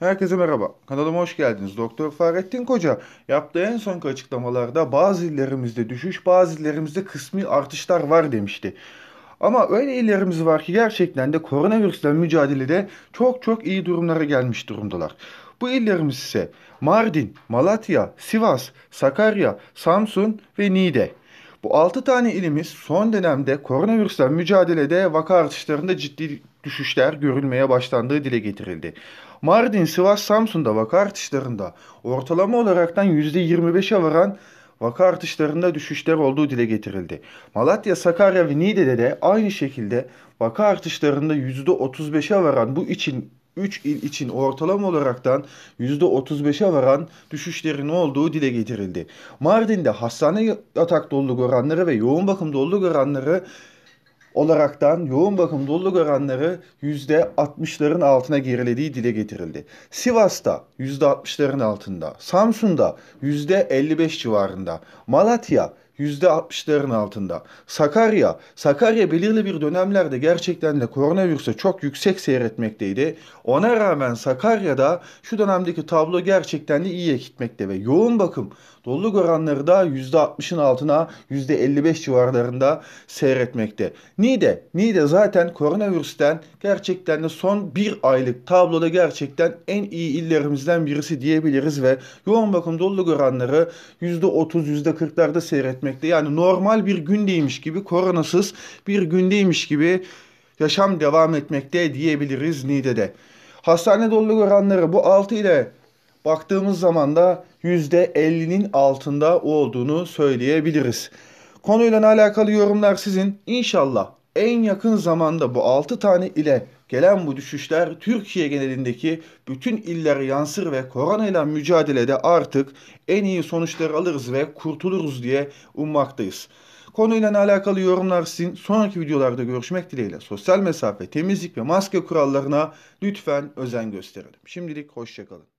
Herkese merhaba. Kanalıma hoş geldiniz. Doktor Fahrettin Koca yaptığı en son açıklamalarda bazı illerimizde düşüş, bazı illerimizde kısmi artışlar var demişti. Ama öyle illerimiz var ki gerçekten de koronavirüsle mücadelede çok çok iyi durumlara gelmiş durumdalar. Bu illerimiz ise Mardin, Malatya, Sivas, Sakarya, Samsun ve Niğde. Bu 6 tane ilimiz son dönemde koronavirüsle mücadelede vaka artışlarında ciddi düşüşler görülmeye başlandığı dile getirildi. Mardin, Sivas, Samsun'da vaka artışlarında ortalama olaraktan %25'e varan vaka artışlarında düşüşler olduğu dile getirildi. Malatya, Sakarya ve Niğde'de de aynı şekilde vaka artışlarında %35'e varan bu için 3 il için ortalama olaraktan %35'e varan düşüşlerin olduğu dile getirildi. Mardin'de hastane yatak doluluk oranları ve yoğun bakım doluluk oranları olaraktan yoğun bakım doluluk oranları %60'ların altına gerilediği dile getirildi. Sivas'ta %60'ların altında, Samsun'da %55 civarında, Malatya %60'ların altında. Sakarya, Sakarya belirli bir dönemlerde gerçekten de koronavirüse çok yüksek seyretmekteydi. Ona rağmen Sakarya'da şu dönemdeki tablo gerçekten de iyiye gitmekte ve yoğun bakım doluluk oranları da %60'ın altına %55 civarlarında seyretmekte. Niğde, Niğde zaten koronavirüsten gerçekten de son bir aylık tabloda gerçekten en iyi illerimizden birisi diyebiliriz ve yoğun bakım doluluk oranları %30, %40'larda seyretmekte etmekte. Yani normal bir gündeymiş gibi, koronasız bir gündeymiş gibi yaşam devam etmekte diyebiliriz Niğde'de. Hastane doluluk oranları bu 6 ile baktığımız zaman da %50'nin altında olduğunu söyleyebiliriz. Konuyla alakalı yorumlar sizin. İnşallah en yakın zamanda bu 6 tane ile gelen bu düşüşler Türkiye genelindeki bütün illere yansır ve koronayla mücadelede artık en iyi sonuçları alırız ve kurtuluruz diye ummaktayız. Konuyla alakalı yorumlar sizin sonraki videolarda görüşmek dileğiyle sosyal mesafe, temizlik ve maske kurallarına lütfen özen gösterelim. Şimdilik hoşçakalın.